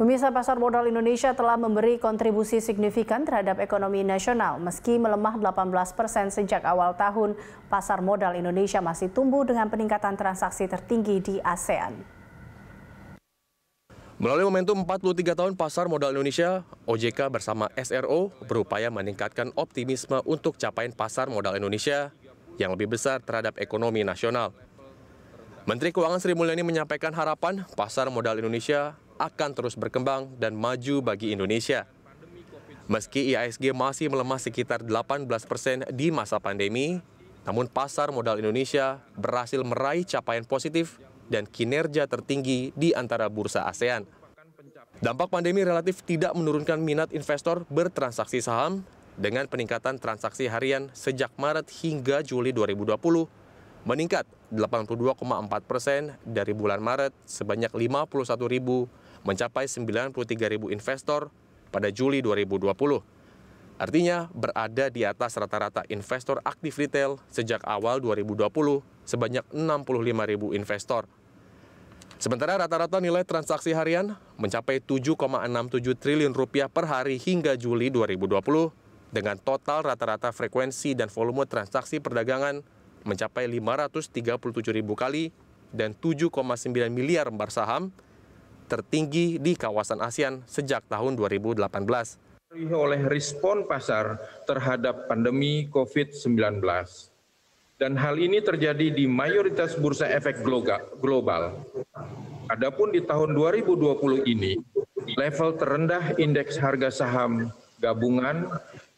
Pemirsa pasar modal Indonesia telah memberi kontribusi signifikan terhadap ekonomi nasional. Meski melemah 18 persen sejak awal tahun, pasar modal Indonesia masih tumbuh dengan peningkatan transaksi tertinggi di ASEAN. Melalui momentum 43 tahun pasar modal Indonesia, OJK bersama SRO berupaya meningkatkan optimisme untuk capaian pasar modal Indonesia yang lebih besar terhadap ekonomi nasional. Menteri Keuangan Sri Mulyani menyampaikan harapan pasar modal Indonesia akan terus berkembang dan maju bagi Indonesia. Meski IISG masih melemah sekitar 18 persen di masa pandemi, namun pasar modal Indonesia berhasil meraih capaian positif dan kinerja tertinggi di antara bursa ASEAN. Dampak pandemi relatif tidak menurunkan minat investor bertransaksi saham dengan peningkatan transaksi harian sejak Maret hingga Juli 2020 meningkat 82,4 persen dari bulan Maret sebanyak 51 ribu mencapai 93 ribu investor pada Juli 2020. Artinya berada di atas rata-rata investor aktif retail sejak awal 2020 sebanyak 65 ribu investor. Sementara rata-rata nilai transaksi harian mencapai 7,67 triliun rupiah per hari hingga Juli 2020 dengan total rata-rata frekuensi dan volume transaksi perdagangan mencapai 537 ribu kali dan 7,9 miliar lembar saham, tertinggi di kawasan ASEAN sejak tahun 2018. Oleh respon pasar terhadap pandemi COVID-19. Dan hal ini terjadi di mayoritas bursa efek global. Adapun di tahun 2020 ini, level terendah indeks harga saham gabungan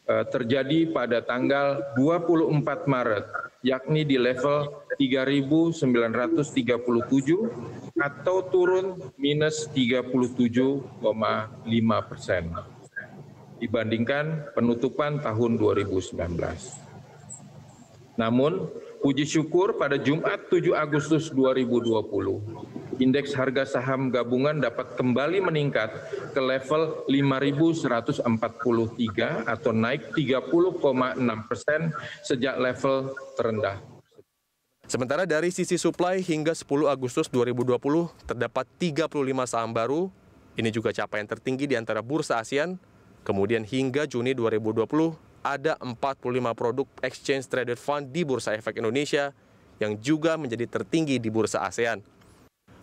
Eh, terjadi pada tanggal 24 Maret, yakni di level 3.937 atau turun minus 37,5 persen dibandingkan penutupan tahun 2019. Namun, puji syukur pada Jumat 7 Agustus 2020, indeks harga saham gabungan dapat kembali meningkat ke level 5.143 atau naik 30,6 persen sejak level terendah. Sementara dari sisi supply hingga 10 Agustus 2020 terdapat 35 saham baru. Ini juga capaian tertinggi di antara bursa ASEAN. Kemudian hingga Juni 2020 ada 45 produk exchange traded fund di Bursa Efek Indonesia yang juga menjadi tertinggi di Bursa ASEAN.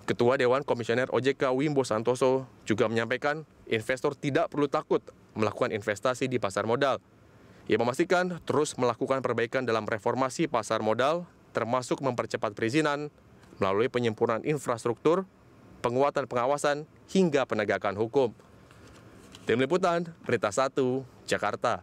Ketua Dewan Komisioner OJK Wimbo Santoso juga menyampaikan investor tidak perlu takut melakukan investasi di pasar modal. Ia memastikan terus melakukan perbaikan dalam reformasi pasar modal, termasuk mempercepat perizinan, melalui penyempurnaan infrastruktur, penguatan pengawasan, hingga penegakan hukum. Tim Liputan, Berita 1, Jakarta.